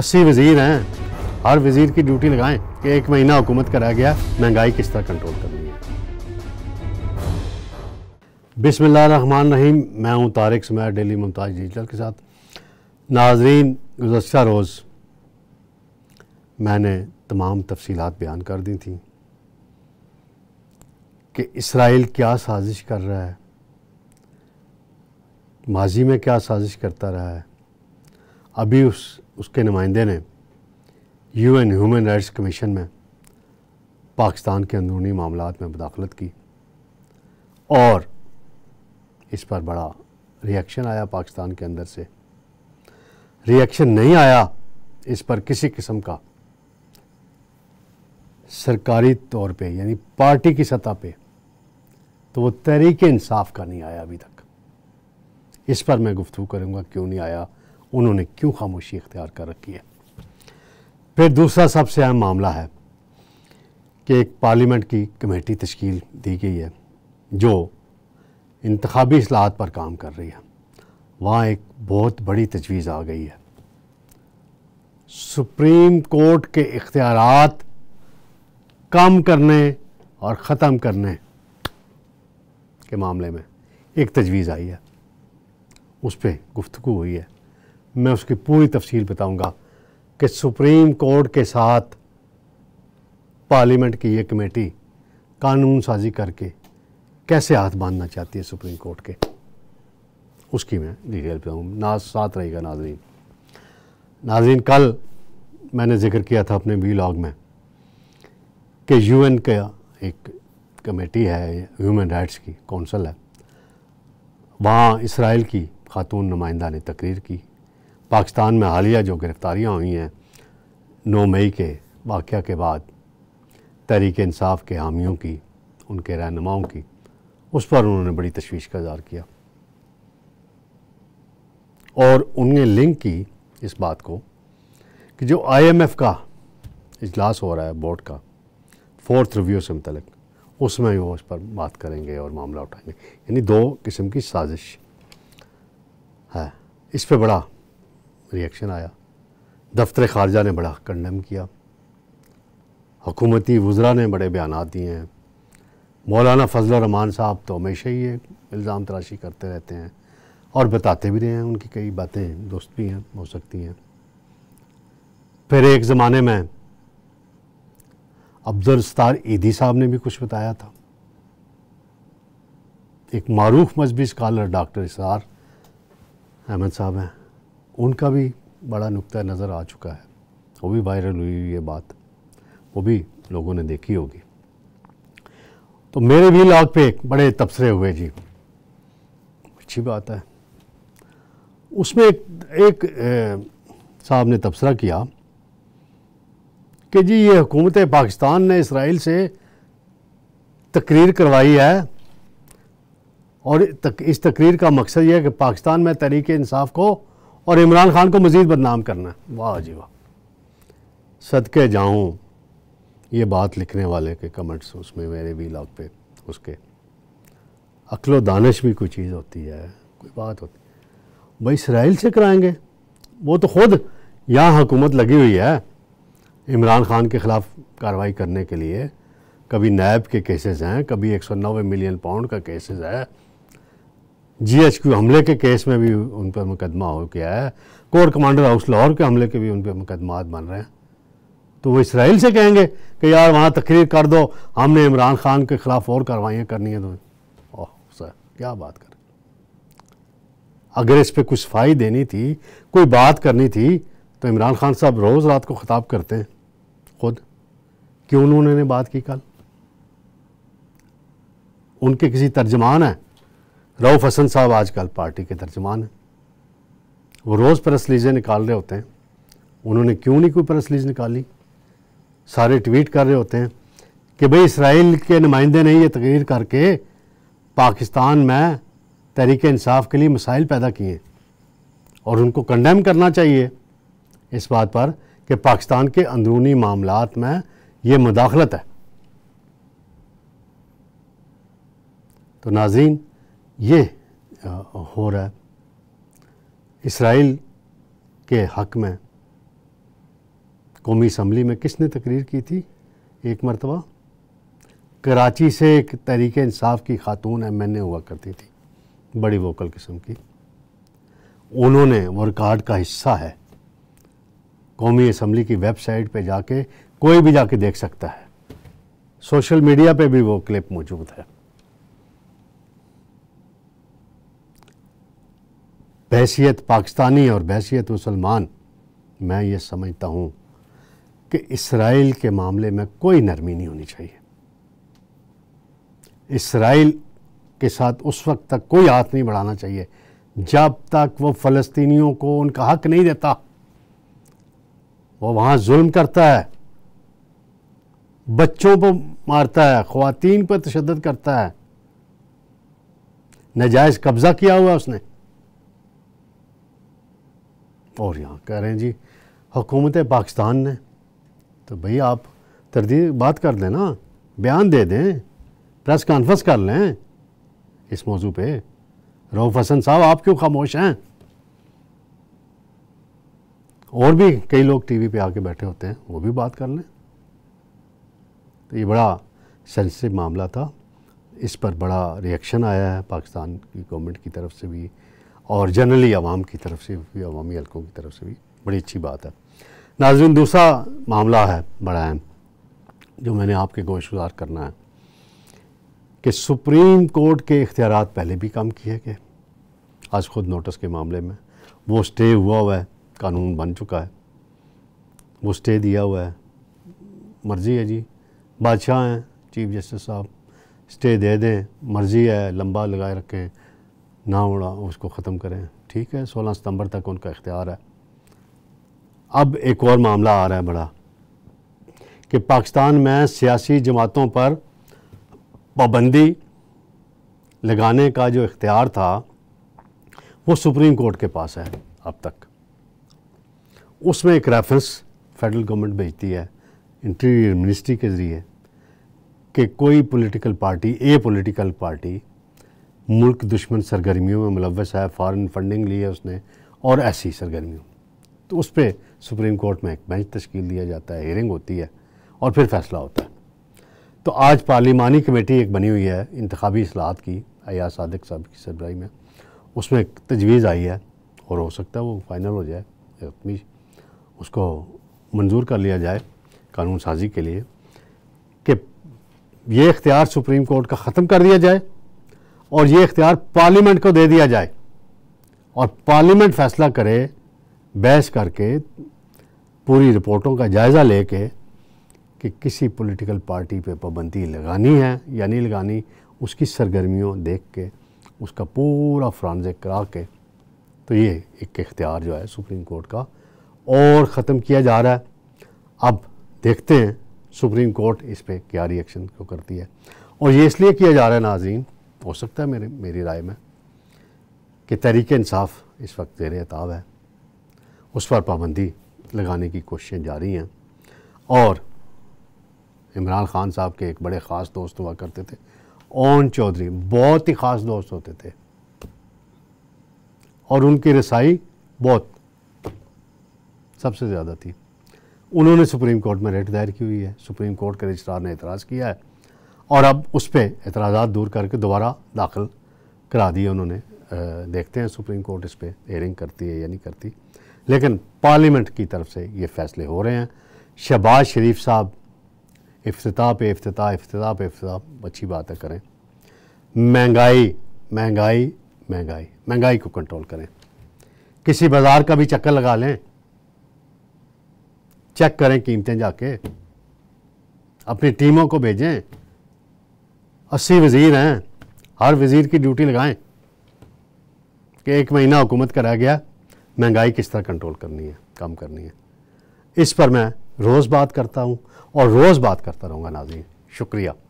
अस्सी वजीर हैं हर वजीर की ड्यूटी लगाएं कि एक महीना हुकूमत कराया गया महंगाई किस तरह कंट्रोल करनी है बिसमान रहीम मैं हूं तारिक समैर डेली मुमताज डिजिटल के साथ नाजरीन गुजशत रोज़ मैंने तमाम तफसीलात बयान कर दी थी कि इसराइल क्या साजिश कर रहा है माजी में क्या साजिश करता रहा है अभी उस उसके नुमाइंदे ने यूएन ह्यूमन राइट्स कमीशन में पाकिस्तान के अंदरूनी मामला में मुदाखलत की और इस पर बड़ा रिएक्शन आया पाकिस्तान के अंदर से रिएक्शन नहीं आया इस पर किसी किस्म का सरकारी तौर पे यानी पार्टी की सतह पे तो वो तहरीक इंसाफ का नहीं आया अभी तक इस पर मैं गुफ्तु करूँगा क्यों नहीं आया उन्होंने क्यों खामोशी इख्तियार कर रखी है फिर दूसरा सबसे अहम मामला है कि एक पार्लियामेंट की कमेटी तश्कील दी गई है जो इंतबी असलाहत पर काम कर रही है वहाँ एक बहुत बड़ी तजवीज़ आ गई है सुप्रीम कोर्ट के इख्तियार कम करने और ख़त्म करने के मामले में एक तजवीज़ आई है उस पर गुफ्तु हुई है मैं उसकी पूरी तफसील बताऊंगा कि सुप्रीम कोर्ट के साथ पार्लियामेंट की ये कमेटी कानून साजी करके कैसे हाथ बांधना चाहती है सुप्रीम कोर्ट के उसकी मैं डिटेल बताऊँ ना साथ रहेगा नाजरीन नाजरीन कल मैंने जिक्र किया था अपने लॉग में कि यूएन का एक कमेटी है ह्यूमन राइट्स की कौंसल है वहाँ इसराइल की खातून नुमाइंदा ने तकरीर की पाकिस्तान में हालिया जो गिरफ़्तारियाँ हुई हैं नौ मई के वाक़ के बाद तहरीक इंसाफ के हामियों की उनके रहनुमाओं की उस पर उन्होंने बड़ी तशवीश का इजहार किया और उन्हें लिंक की इस बात को कि जो आईएमएफ का इजलास हो रहा है बोर्ड का फोर्थ रिव्यू से मतलब उसमें वो उस पर बात करेंगे और मामला उठाएंगे यानी दो किस्म की साजिश है इस पर बड़ा रिएक्शन आया दफ्तर खारजा ने बड़ा कंडम किया हकूमती वज्रा ने बड़े बयान दिए हैं मौलाना फजल रमान साहब तो हमेशा ही ये इल्ज़ाम तराशी करते रहते हैं और बताते भी रहे हैं उनकी कई बातें दोस्त भी हैं हो सकती हैं फिर एक ज़माने में अफजल ईदी साहब ने भी कुछ बताया था एक मरूफ मजहबी स्कॉलर डॉक्टर इसार अहमद साहब हैं उनका भी बड़ा नुकता नज़र आ चुका है वो भी वायरल हुई ये बात वो भी लोगों ने देखी होगी तो मेरे भी लॉग पे बड़े तबसरे हुए जी अच्छी बात है उसमें एक, एक साहब ने तबसरा किया कि जी ये हुकूमत पाकिस्तान ने इसराइल से तकरीर करवाई है और तक, इस तकरीर का मकसद यह है कि पाकिस्तान में तरीके इंसाफ को और इमरान खान को मज़ीद बदनाम करना है वाह जी वाह सदके जाऊँ ये बात लिखने वाले के कमेंट्स उसमें मेरे भी लॉग पे उसके अक्ल दानश भी कोई चीज़ होती है कोई बात होती भाई इसराइल से कराएंगे वो तो ख़ुद यहाँ हुकूमत लगी हुई है इमरान खान के ख़िलाफ़ कार्रवाई करने के लिए कभी नैब के केसेस हैं कभी एक सौ नब्बे मिलियन पाउंड का केसेस है जीएचक्यू हमले के केस में भी उन पर मुकदमा हो गया है कोर कमांडर हाउस लाहौर के हमले के भी उन पर मुकदमा बन रहे हैं तो वो इसराइल से कहेंगे कि यार वहाँ तकरीर कर दो हमने इमरान खान के ख़िलाफ़ और कार्रवाइयाँ करनी है तुम्हें तो ओह सर क्या बात करें अगर इस पर कुछ सफाई देनी थी कोई बात करनी थी तो इमरान खान साहब रोज़ रात को ख़ताब करते हैं खुद क्यों उन्होंने बात की कल उनके किसी तर्जमान हैं रऊफ हसन साहब आजकल पार्टी के तर्जमान हैं वो रोज़ प्रेस लीजें निकाल रहे होते हैं उन्होंने क्यों नहीं कोई प्रेस लीज निकाली सारे ट्वीट कर रहे होते हैं कि भाई इसराइल के नुमाइंदे ने ये तकरीर करके पाकिस्तान में तहरीक इंसाफ के लिए मसाइल पैदा किए और उनको कंडेम करना चाहिए इस बात पर कि पाकिस्तान के अंदरूनी मामलों में ये मुदाखलत है तो नाजीन ये हो रहा है इसराइल के हक में कौमी असम्बली में किसने तकरीर की थी एक मरतबा कराची से एक तहरीक इंसाफ की खातून एम एन ए हुआ करती थी बड़ी वोकल किस्म की उन्होंने वर्कआउट का हिस्सा है कौमी असम्बली की वेबसाइट पे जाके कोई भी जाके देख सकता है सोशल मीडिया पे भी वो क्लिप मौजूद है बहसीत पाकिस्तानी और बहसीत मुसलमान मैं ये समझता हूँ कि इसराइल के मामले में कोई नरमी नहीं होनी चाहिए इसराइल के साथ उस वक्त तक कोई हाथ नहीं बढ़ाना चाहिए जब तक वो फ़लस्तीनियों को उनका हक नहीं देता वो वहाँ जुल्म करता है बच्चों को मारता है ख़वातीन पर तशद करता है नजायज़ कब्ज़ा किया हुआ उसने और यहाँ कह रहे हैं जी हुकूमत पाकिस्तान ने तो भई आप तरदी बात कर दें ना बयान दे दें प्रेस कॉन्फ्रेंस कर लें इस मौजू पे रऊफ हसन साहब आप क्यों खामोश हैं और भी कई लोग टीवी पे आके बैठे होते हैं वो भी बात कर लें तो ये बड़ा सेंसिटिव मामला था इस पर बड़ा रिएक्शन आया है पाकिस्तान की गवर्नमेंट की तरफ से भी और जनरली आवाम की तरफ से भी अवामी हलकों की तरफ से भी बड़ी अच्छी बात है नाजन दूसरा मामला है बड़ा अहम जो मैंने आपके गोश गुजार करना है कि सुप्रीम कोर्ट के इख्तियार पहले भी कम किए गए आज खुद नोटिस के मामले में वो स्टे हुआ हुआ है कानून बन चुका है वो स्टे दिया हुआ है मर्ज़ी है जी बादशाह हैं चीफ जस्टिस साहब स्टे दे दें मर्ज़ी है लंबा लगाए रखें ना उड़ा उसको ख़त्म करें ठीक है सोलह सितंबर तक उनका इख्तियार है अब एक और मामला आ रहा है बड़ा कि पाकिस्तान में सियासी जमातों पर पाबंदी लगाने का जो इख्तियार था वो सुप्रीम कोर्ट के पास है अब तक उसमें एक रेफरेंस फेडरल गवर्नमेंट भेजती है इंटीरियर मिनिस्ट्री के ज़रिए कि कोई political party a political party मुल्क दुश्मन सरगर्मियों में मुलवस है फ़ारन फंडिंग ली है उसने और ऐसी सरगर्मियों तो उस पर सुप्रीम कोर्ट में एक बेंच तश्कील दिया जाता है हेयरिंग होती है और फिर फैसला होता है तो आज पार्लिमानी कमेटी एक बनी हुई है इंतबी असलाहत की अयाज सदक साहब की सरबराही में उसमें एक तजवीज़ आई है और हो सकता है वो फाइनल हो जाए अपनी उसको मंजूर कर लिया जाए कानून साजी के लिए कि ये इख्तियार सुप्रीम कोर्ट का ख़त्म कर दिया जाए और ये इख्तियार पार्लियामेंट को दे दिया जाए और पार्लियामेंट फैसला करे बहस करके पूरी रिपोर्टों का जायज़ा ले कर कि किसी पॉलिटिकल पार्टी पे पाबंदी लगानी है या नहीं लगानी उसकी सरगर्मियों देख के उसका पूरा फ्रांजे करा के तो ये एक इख्तियार जो है सुप्रीम कोर्ट का और ख़त्म किया जा रहा है अब देखते हैं सुप्रीम कोर्ट इस पर क्या रिएक्शन क्यों करती है और ये इसलिए किया जा रहा है नाजीन हो सकता है मेरे मेरी राय में कि तहरीक इंसाफ इस वक्त जेर एताब है उस पर पाबंदी लगाने की कोशिशें जारी हैं और इमरान ख़ान साहब के एक बड़े ख़ास दोस्त हुआ करते थे ओन चौधरी बहुत ही ख़ास दोस्त होते थे और उनकी रसाई बहुत सबसे ज़्यादा थी उन्होंने सुप्रीम कोर्ट में रेट दायर की हुई है सुप्रीम कोर्ट के रजिस्ट्रार ने एतराज़ किया है और अब उस पर एतराज़ा दूर करके दोबारा दाखिल करा दिए उन्होंने देखते हैं सुप्रीम कोर्ट इस पर एयरिंग करती है या नहीं करती लेकिन पार्लियामेंट की तरफ से ये फैसले हो रहे हैं शहबाज शरीफ साहब अफ्ताह पे अफ्ताह अफ्ताह पे अफ्ताह अच्छी बातें करें महंगाई महंगाई महंगाई महंगाई को कंट्रोल करें किसी बाज़ार का भी चक्कर लगा लें चेक करें कीमतें जाके अपनी टीमों को भेजें अस्सी वज़ीर हैं हर वज़ीर की ड्यूटी लगाएं कि एक महीना हुकूमत कराया गया महंगाई किस तरह कंट्रोल करनी है कम करनी है इस पर मैं रोज़ बात करता हूँ और रोज़ बात करता रहूँगा नाजी शुक्रिया